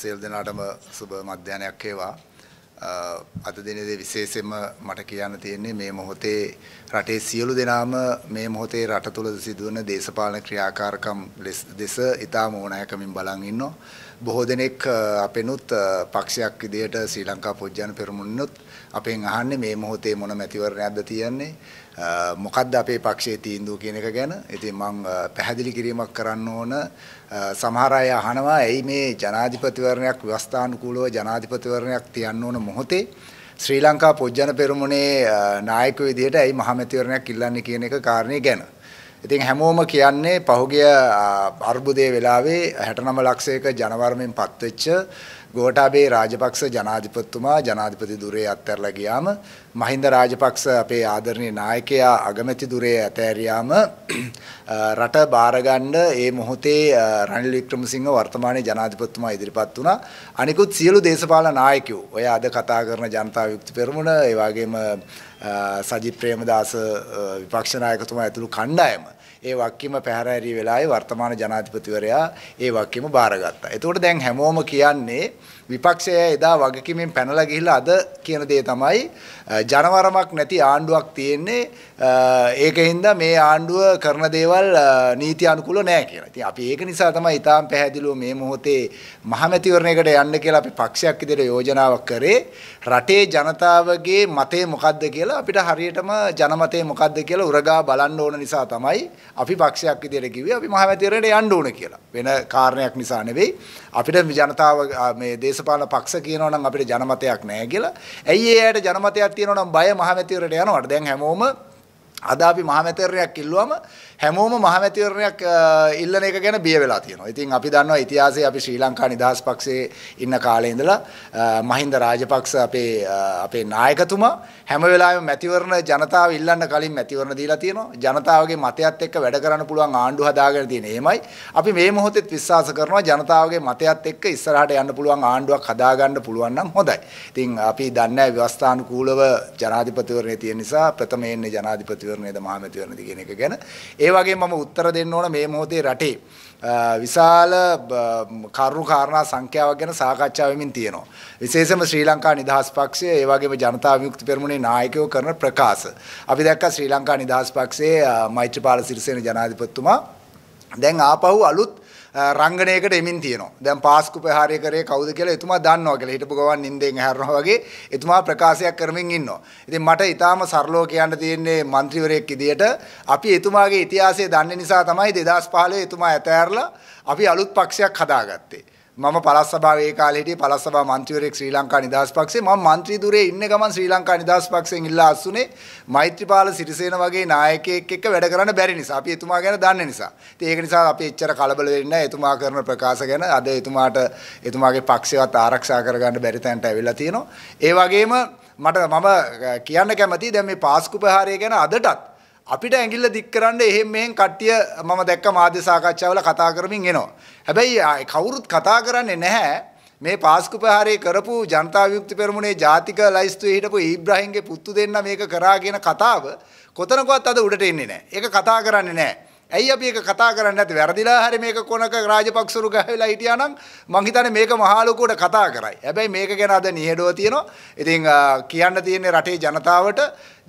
සියලු දෙනාටම සුබ මධ්‍යහනයක් වේවා. අද දිනේදී විශේෂයෙන්ම මට කියන්න තියෙන්නේ මේ මොහොතේ රටේ සියලු දෙනාම මේ මොහොතේ රට තුළ සිදුවන දේශපාලන ක්‍රියාකාරකම් දෙස ඉතාම ඕනෑකමින් බලන් ඉන්නවා. බොහෝ දෙනෙක් අපෙනුත් පක්ෂයක් විදියට ශ්‍රී ලංකා පොජ්ජන පෙරමුණුත් අපෙන් අහන්නේ මේ මොහොතේ මොන මැතිවරණයක්ද තියන්නේ Uh, මොකද්ද අපේ පක්ෂයේ තීන්දුව කියන එක ගැන ඉතින් මම uh, පැහැදිලි කිරීමක් කරන්න ඕන uh, සමහර අය අහනවා ඇයි මේ ජනාධිපතිවරණයක් ව්‍යවස්ථානුකූලව ජනාධිපතිවරණයක් තියන්න ඕන මොහොතේ ශ්‍රී ලංකා පොජ්ජන පෙරමුණේ නායක විදියට ඇයි මහමැතිවරණයක් ඉල්ලන්නේ කියන එක කාරණේ ගැන ඉතින් හැමෝම කියන්නේ පහුගිය අර්බුදයේ වෙලාවේ 69 ලක්ෂයක ජනවර්මෙන් පත්වෙච්ච ගෝඨාභය රාජපක්ෂ ජනාධිපතිතුමා ජනාධිපති ධුරේ අත්හැරලා ගියාම මහින්ද රාජපක්ෂ අපේ ආදරණීය නායකයා අගමැති ධුරේ ඇතෑරියාම රට බාරගන්න ඒ මොහොතේ රනිල් වික්‍රමසිංහ වර්තමාන ජනාධිපතිතුමා ඉදිරිපත් වුණා. අනිකුත් සියලු දේශපාලන නායකයෝ ඔය අද කතා කරන ජනතා විමුක්ති පෙරමුණ ඒ වගේම සජිත් ප්‍රේමදාස විපක්ෂ නායකතුමා ඇතුළු කණ්ඩායම ඒ වක්කීම පැහැරහැරී වෙලාවේ වර්තමාන ජනාධිපතිවරයා ඒ වක්කීම බාරගත්තා. එතකොට දැන් හැමෝම කියන්නේ විපක්ෂය එදා වගකීමෙන් පැනලා ගිහිල්ලා අද කියන දේ තමයි ජනවරමක් නැති ආණ්ඩුවක් තියෙන්නේ. ඒකින්ද මේ ආණ්ඩුව කරන දේවල් නීති අනුකූල නෑ කියලා. ඉතින් අපි ඒක නිසා තමයි ඊටාම් පැහැදිලිව මේ මොහොතේ මහමැතිවරණයකට යන්න කියලා අපි පක්ෂයක් විදිහට යෝජනාවක් කරේ. රටේ ජනතාවගේ මතය මොකද්ද කියලා අපිට හරියටම ජනමතය මොකද්ද කියලා උරගා බලන්න ඕන නිසා තමයි අපි පක්ෂයක් විදියට කිව්වේ අපි මහවැතිරේට යන්න ඕන කියලා. වෙන කාරණයක් නිසා නෙවෙයි. අපිට ජනතාව මේ දේශපාලන පක්ෂ කියනවා නම් අපිට ජනමතයක් නැහැ කියලා. ඇයි ඒ ඇයට ජනමතයක් තියෙනවා නම් බය මහවැතිරේට යනවට? දැන් හැමෝම අද අපි මහමැතිවරණයක් ඉල්ලුවම හැමෝම මහමැතිවරණයක් ඉල්ලන එක ගැන බිය වෙලා තියෙනවා. ඉතින් අපි දන්නවා ඉතිහාසයේ අපි ශ්‍රී ලංකා නිදහස් පක්ෂයේ ඉන්න කාලේ ඉඳලා මහින්ද රාජපක්ෂ අපේ අපේ නායකතුමා හැම වෙලාවෙම මැතිවරණ ජනතාව ඉල්ලන්න කලින් මැතිවරණ දීලා තියෙනවා. ජනතාවගේ මතයත් එක්ක වැඩ කරන්න පුළුවන් ආණ්ඩු හදාගෙන තියෙන. එහෙමයි. අපි මේ මොහොතෙත් විශ්වාස කරනවා ජනතාවගේ මතයත් එක්ක ඉස්සරහට යන්න පුළුවන් ආණ්ඩුවක් හදාගන්න පුළුවන් නම් හොඳයි. ඉතින් අපි දන්නේ නැහැ ව්‍යවස්ථානුකූලව ජනාධිපතිවරණය තියෙන නිසා ප්‍රථමයෙන්නේ ජනාධිපතිවරණය මැතිවරණයද මහමැතිවරණද කියන එක ගැන. ඒ වගේ මම උත්තර දෙන්න ඕන මේ මොහොතේ රටේ විශාල කරුණු කාරණා සංඛ්‍යාවක් ගැන සාකච්ඡා වෙමින් තියෙනවා. විශේෂයෙන්ම ශ්‍රී ලංකා නිදහස් පක්ෂය ඒ වගේම ජනතා විමුක්ති පෙරමුණේ නායකයෝ කරන ප්‍රකාශ. අපි දැක්කා ශ්‍රී ලංකා නිදහස් පක්ෂයේ මෛත්‍රීපාල සිරිසේන ජනාධිපතිතුමා දැන් ආපහු අලුත් රංගනයකට එමින් තියෙනවා. දැන් පාස්කු ප්‍රහාරය කරේ කවුද කියලා එතුමා දන්නවා කියලා. හිටපු ගමන් නිින්දෙන් හැරෙනවා වගේ එතුමා ප්‍රකාශයක් කරමින් ඉන්නවා. ඉතින් මට ඊටාම සරලව කියන්න තියෙන්නේ മന്ത്രിවරයෙක් ඉදියට අපි එතුමාගේ ඉතිහාසය දන්න නිසා තමයි 2015 එතුමා ඇතෑරලා අපි අලුත් පක්ෂයක් හදාගත්තේ. මම පළාත් සභාවේ ඒ කාලේ හිටියේ පළාත් සභා මන්ත්‍රීවරයෙක් ශ්‍රී ලංකා නිදහස් පක්ෂේ මම මන්ත්‍රී ධුරේ ඉන්න ගමන් ශ්‍රී ලංකා නිදහස් පක්ෂයෙන් ඉල්ලා අස්සුනේ මෛත්‍රීපාල සිරිසේන වගේ නායකයෙක් එක්ක වැඩ කරන්න බැරි නිසා අපි එතුමා ගැන දන්නේ නිසා. ඉතින් ඒක නිසා අපි එච්චර කලබල වෙන්නේ නැහැ එතුමා කරන ප්‍රකාශ ගැන. අද එතුමාට එතුමාගේ පක්ෂයවත් ආරක්ෂා කරගන්න බැරි තැනට ඇවිල්ලා තියෙනවා. ඒ වගේම මට මම කියන්න කැමතියි දැන් මේ පාස්කු ප්‍රහාරය ගැන අදටත් අපිට ඇඟිල්ල දික් කරන්න එහෙම මෙහෙන් කට්ටිය මම දැක්ක මාධ්‍ය සාකච්ඡාවල කතා කරමින් එනවා. හැබැයි කවුරුත් කතා කරන්නේ නැහැ මේ පාස්කුපහාරේ කරපු ජනතා විමුක්ති පෙරමුණේ ජාතික ලයිස්තුවේ හිටපු ඊබ්‍රාහිම්ගේ පුත්තු දෙන්න මේක කරා කියන කතාව කොතනකවත් අද උඩට එන්නේ නැහැ. ඒක කතා කරන්නේ නැහැ. ඇයි අපි ඒක කතා කරන්නේ නැත්තේ? වැරදිලා හරි මේක කොනක රාජපක්ෂුරු ගහවිලා හිටියා නම් මං හිතන්නේ මේක මහා ලොකුවට කතා කරයි. හැබැයි මේක ගැන අද නිහඬව තියෙනවා. ඉතින් කියන්න තියෙන්නේ රටේ ජනතාවට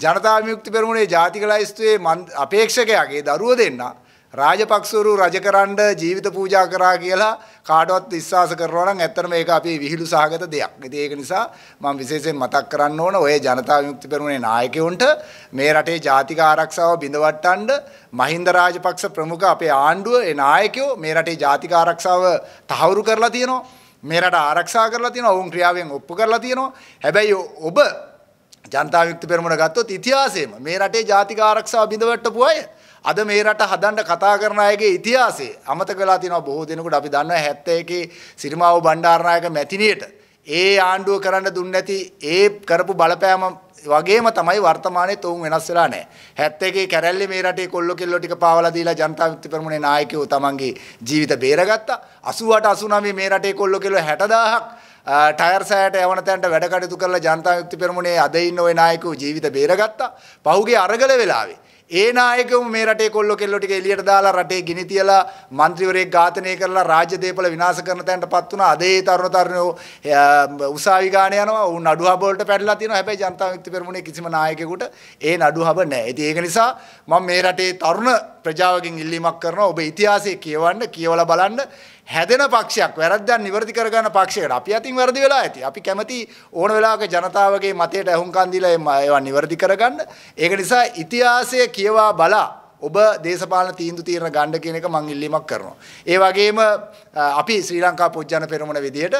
ජනතා විමුක්ති පෙරමුණේ ජාතික ලයිස්තුවේ අපේක්ෂකයාගේ දරුව දෙන්නා රාජපක්ෂවරු රජකරන්න ජීවිත පූජා කරා කියලා කාටවත් විශ්වාස කරනවා නම් ඇත්තටම ඒක අපේ විහිළු සහගත දෙයක්. ඉතින් ඒක නිසා මම විශේෂයෙන් මතක් කරන්න ඕන ඔය ජනතා විමුක්ති පෙරමුණේ නායකයොන්ට මේ රටේ ජාතික ආරක්ෂාව බිඳවට්ටන්න මහින්ද රාජපක්ෂ ප්‍රමුඛ අපේ ආණ්ඩුව ඒ නායකයෝ මේ රටේ ජාතික ආරක්ෂාව තහවුරු කරලා තියෙනවා. මේ රට ආරක්ෂා කරලා තියෙනවා. ඔවුන් ක්‍රියාවෙන් ඔප්පු කරලා තියෙනවා. හැබැයි ඔබ ජනතා විමුක්ති පෙරමුණ ගත්තොත් ඉතිහාසයේම මේ රටේ ජාතික ආරක්ෂාව බිඳවට්ටපු අය අද මේ රට හදන්න කතා කරන අයගේ ඉතිහාසය අමතක වෙලා තියෙනවා බොහෝ දෙනෙකුට අපි දන්නවා 71 සිරිමාවෝ බණ්ඩාරනායක මැතිණියට ඒ ආණ්ඩුව කරන්න දුන්නේ නැති ඒ කරපු බලපෑම වගේම තමයි වර්තමානයේ තෝන් වෙනස් වෙලා නැහැ. 71 කැරැල්ලේ මේ රටේ කොල්ලෝ කෙල්ලෝ ටික පාවලා දීලා ජනතා විමුක්ති පෙරමුණේ නායකයෝ තමන්ගේ ජීවිත බේරගත්තා. 88 89 මේ රටේ කොල්ලෝ කෙල්ලෝ 60000ක් ටයර් සෑට යවන තැන්ට වැඩ කටයුතු කරලා ජනතා යුක්ති පෙරමුණේ අද ඉන්න ওই නායකයෝ ජීවිත බේරගත්තා. පහුගිය අරගල වෙලාවේ ඒ නායකයෝ මේ රටේ කොල්ලෝ කෙල්ලෝ ටික එළියට දාලා රටේ ගිනි තියලා മന്ത്രിවරයෙක් ඝාතනය කරලා රාජ්‍ය දේපල විනාශ කරන තැනටපත් වුණා. අද ඒ තරුණ තරුණයෝ උසාවි ගාන යනවා. උන් නඩු හබ වලට පැටලලා තියෙනවා. හැබැයි ජනතා විමුක්ති පෙරමුණේ කිසිම නායකයෙකුට ඒ නඩු හබ නැහැ. ඉතින් ඒක නිසා මම මේ රටේ තරුණ ප්‍රජාවගෙන් ඉල්ලීමක් කරනවා ඔබ ඉතිහාසය කියවන්න කියවලා බලන්න හැදෙන පක්ෂයක් වැරද්දන් නිවැරදි කරගන්න පක්ෂයකට අපි අතින් වැරදි වෙලා ඇති. අපි කැමති ඕන වෙලාවක ජනතාවගේ මතයට ඇහුම්කන් දීලා ඒවා නිවැරදි කරගන්න. ඒක නිසා ඉතිහාසය කියවා බලා ඔබ දේශපාලන තීන්දුව తీරන ගන්න කියන එක මම ඉල්ලීමක් කරනවා. ඒ වගේම අපි ශ්‍රී ලංකා පොජ්ජන පෙරමුණ විදියට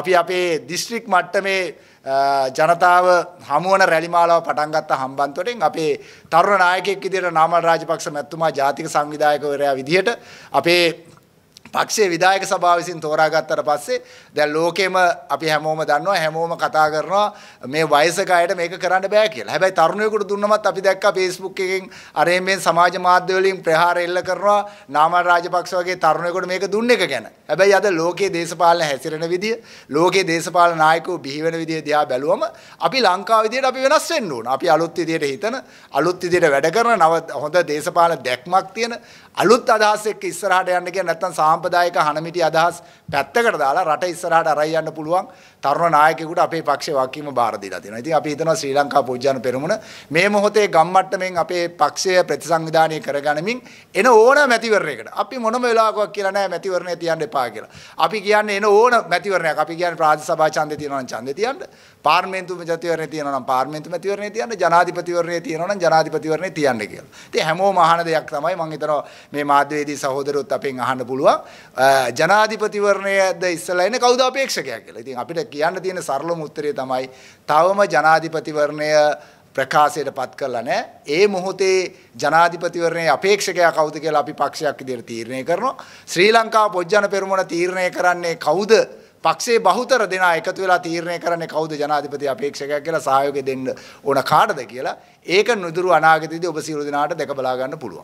අපි අපේ දිස්ත්‍රික් මට්ටමේ ජනතාව හමුවන රැලිමාලාව පටන් ගත්ත හම්බන්තොටෙන් අපේ තරුණ නායකයෙක් විදියට නාමල් රාජපක්ෂ මැතිතුමා ජාතික සංවිධායකවරයා විදියට අපේ පක්ෂයේ විධායක සභාව විසින් තෝරාගත්තට පස්සේ දැන් ලෝකෙම අපි හැමෝම දන්නවා හැමෝම කතා කරනවා මේ වයසක අයට මේක කරන්න බෑ කියලා. හැබැයි තරුණයෙකුට දුන්නමත් අපි දැක්කා Facebook එකෙන් අරෙන් මේ සමාජ මාධ්‍ය වලින් ප්‍රහාර එල්ල කරනවා නාමල් රාජපක්ෂ වගේ තරුණයෙකුට මේක දුන්න එක ගැන. හැබැයි අද ලෝකයේ දේශපාලන හැසිරෙන විදිය, ලෝකයේ දේශපාලන නායකයෝ බිහි වෙන විදිය දිහා බැලුවම අපි ලංකාව විදියට අපි වෙනස් වෙන්න ඕන. අපි අලුත් විදියට හිතන, අලුත් විදියට වැඩ කරන, නව හොඳ දේශපාලන දැක්මක් තියෙන, අලුත් අදහස් එක්ක ඉස්සරහට යන්න කියන නැත්නම් සාම්පදායික හනමිටි අදහස් පැත්තකට දාලා රට ඉස්සරහට අරයි යන්න පුළුවන් තරුණ නායකයෙකුට අපේ පක්ෂේ වකීම බාර දීලා තියෙනවා. ඉතින් අපි හිතනවා ශ්‍රී ලංකා පූජ්‍යන පෙරමුණ මේ මොහොතේ ගම්මට්ටමින් අපේ පක්ෂය ප්‍රතිසංවිධානය කරගනිමින් එන ඕන මැතිවරණයකට අපි මොනම වෙලාවකවත් කියලා නැහැ මැතිවරණය තියන්න එපා කියලා. අපි කියන්නේ එන ඕන මැතිවරණයක් අපි කියන්නේ ප්‍රාදේශ සභා ඡන්දේ තියෙනවා නම් ඡන්දේ තියන්න පාර්මේන්තු මැතිවරණය තියෙනවා නම් පාර්මේන්තු මැතිවරණය තියන්න ජනාධිපතිවරණය තියෙනවා නම් ජනාධිපතිවරණය තියන්න කියලා. ඉතින් හැමෝම අහන දෙයක් තමයි මම හිතනවා මේ මාධ්‍යවේදී සහෝදරයොත් අපෙන් අහන්න පුළුවන්. ජනාධිපතිවරණයද ඉස්සලා එන්නේ කවුද අපේක්ෂකයා කියලා. ඉතින් අපිට කියන්න තියෙන සරලම උත්තරේ තමයි තවම ජනාධිපතිවරණය ප්‍රකාශයට පත් කරලා නැහැ. ඒ මොහොතේ ජනාධිපතිවරණයේ අපේක්ෂකයා කවුද කියලා අපි පක්ෂයක් විදිහට තීරණය කරනවා. ශ්‍රී ලංකා පොජ්ජන පෙරමුණ තීරණය කරන්නේ කවුද? පක්ෂේ බහුතර දෙනා එකතු වෙලා තීරණය කරන්නේ කවුද ජනාධිපති අපේක්ෂකයා කියලා සහයෝගය දෙන්න ඕන කාටද කියලා. ඒක නුදුරු අනාගතයේදී ඔබ සියලු දෙනාට දැක බලා ගන්න පුළුවන්.